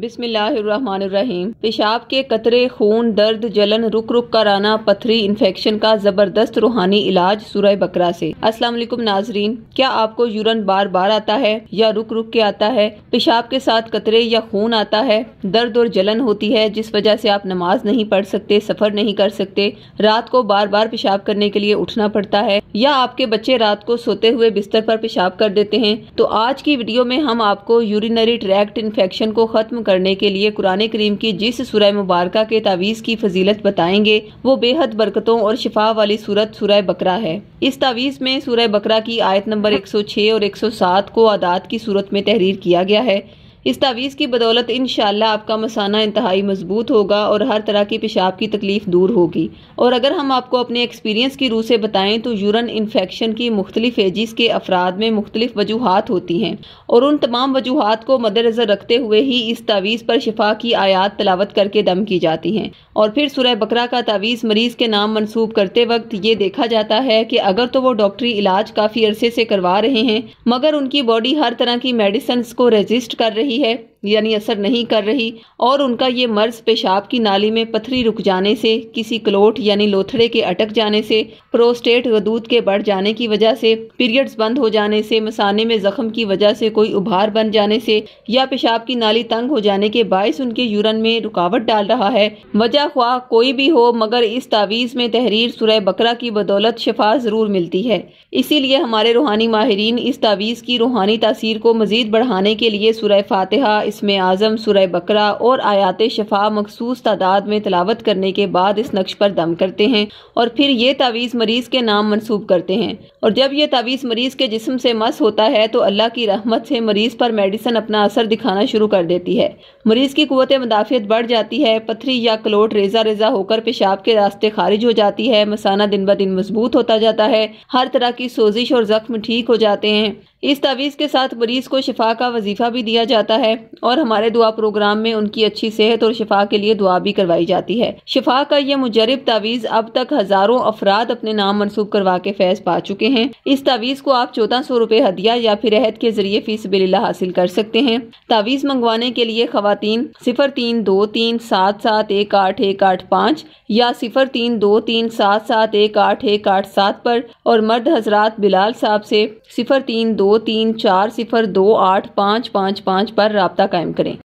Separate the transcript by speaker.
Speaker 1: बिसमीम पेशाब के कतरे खून दर्द जलन रुक रुक कर आना पथरी इन्फेक्शन का ज़बरदस्त रूहानी इलाज सूरह बकरा से अस्सलाम वालेकुम नाजरीन क्या आपको यूरन बार बार आता है या रुक रुक के आता है पेशाब के साथ कतरे या खून आता है दर्द और जलन होती है जिस वजह से आप नमाज नहीं पढ़ सकते सफ़र नहीं कर सकते रात को बार बार पेशाब करने के लिए उठना पड़ता है या आपके बच्चे रात को सोते हुए बिस्तर पर पेशाब कर देते हैं तो आज की वीडियो में हम आपको यूरिनरी ट्रैक्ट इन्फेक्शन को ख़त्म करने के लिए कुरान करीम की जिस सूरह मुबारक के तावीज़ की फजीलत बताएंगे वो बेहद बरकतों और शिफा वाली सूरत सुरह बकरा है इस तावीज़ में सूरह बकरा की आयत नंबर 106 और 107 को आदात की सूरत में तहरीर किया गया है इस तावीज़ की बदौलत इन आपका मसाना इंतहाई मजबूत होगा और हर तरह की पेशाब की तकलीफ दूर होगी और अगर हम आपको अपने एक्सपीरियंस की रूह से बताएं तो यूरन इन्फेक्शन की मुख्तलिफ एजिस के अफराद में मुख्तलिफ वजूहत होती हैं और उन तमाम वजूहत को मद्देनज़र रखते हुए ही इस तावीज़ पर शिफा की आयात तलावत करके दम की जाती हैं और फिर सुरह बकरा का तावीज़ मरीज़ के नाम मनसूब करते वक्त ये देखा जाता है कि अगर तो वो डॉक्टरी इलाज काफ़ी अरसे से करवा रहे हैं मगर उनकी बॉडी हर तरह की मेडिसन्स को रजिस्ट कर रही रही है यानी असर नहीं कर रही और उनका ये मर्ज पेशाब की नाली में पथरी रुक जाने से किसी क्लोट यानी लोथड़े के अटक जाने से प्रोस्टेट गदूद के बढ़ जाने की वजह से पीरियड्स बंद हो जाने से मसाने में जख्म की वजह से कोई उभार बन जाने से या पेशाब की नाली तंग हो जाने के बायस उनके यूरन में रुकावट डाल रहा है वजह ख्वाह कोई भी हो मगर इस तावीज़ में तहरीर सुरह बकरा की बदौलत शफा ज़रूर मिलती है इसीलिए हमारे रूहानी माहरीन इस तावीज़ की रूहानी तासीर को मज़ीद बढ़ाने के लिए सुरह फातहा इसमें आज़म सुरह बकरा और आयात शफा मखसूस तादाद में तलावत करने के बाद इस नक्श पर दम करते हैं और फिर ये तावीज़ मरीज़ के नाम मनसूब करते हैं और जब यह तावीज़ मरीज़ के जिसम से मस होता है तो अल्लाह की रहमत से मरीज़ पर मेडिसन अपना असर दिखाना शुरू कर देती है मरीज़ की कुत मदाफियत बढ़ जाती है पथरी या कलोट रेजा रेजा होकर पेशाब के रास्ते खारिज हो जाती है मसाना दिन ब दिन मजबूत होता जाता है हर तरह की सोजिश और जख्म ठीक हो जाते हैं इस तावीज़ के साथ मरीज़ को शिफा का वजीफ़ा भी दिया जाता है और हमारे दुआ प्रोग्राम में उनकी अच्छी सेहत और शिफा के लिए दुआ भी करवाई जाती है शिफा का ये मुजरब तावीज़ अब तक हज़ारों अफराद अपने नाम मनसूब करवा के फैज़ पा चुके हैं इस तावीज़ को आप चौदह सौ रूपए हदिया या फिर अहद के जरिए फीस बिल्ला हासिल कर सकते हैं तावीज़ मंगवाने के लिए खातन सिफर तीन दो तीन सात सात एक आठ एक आठ पाँच या सिफर तीन दो तीन सात सात एक आठ एक आठ सात पर और मर्द हजरात बिलाल साहब से सिफर तीन दो तीन चार सिफर दो आठ पाँच पाँच पाँच पर रबता कायम करें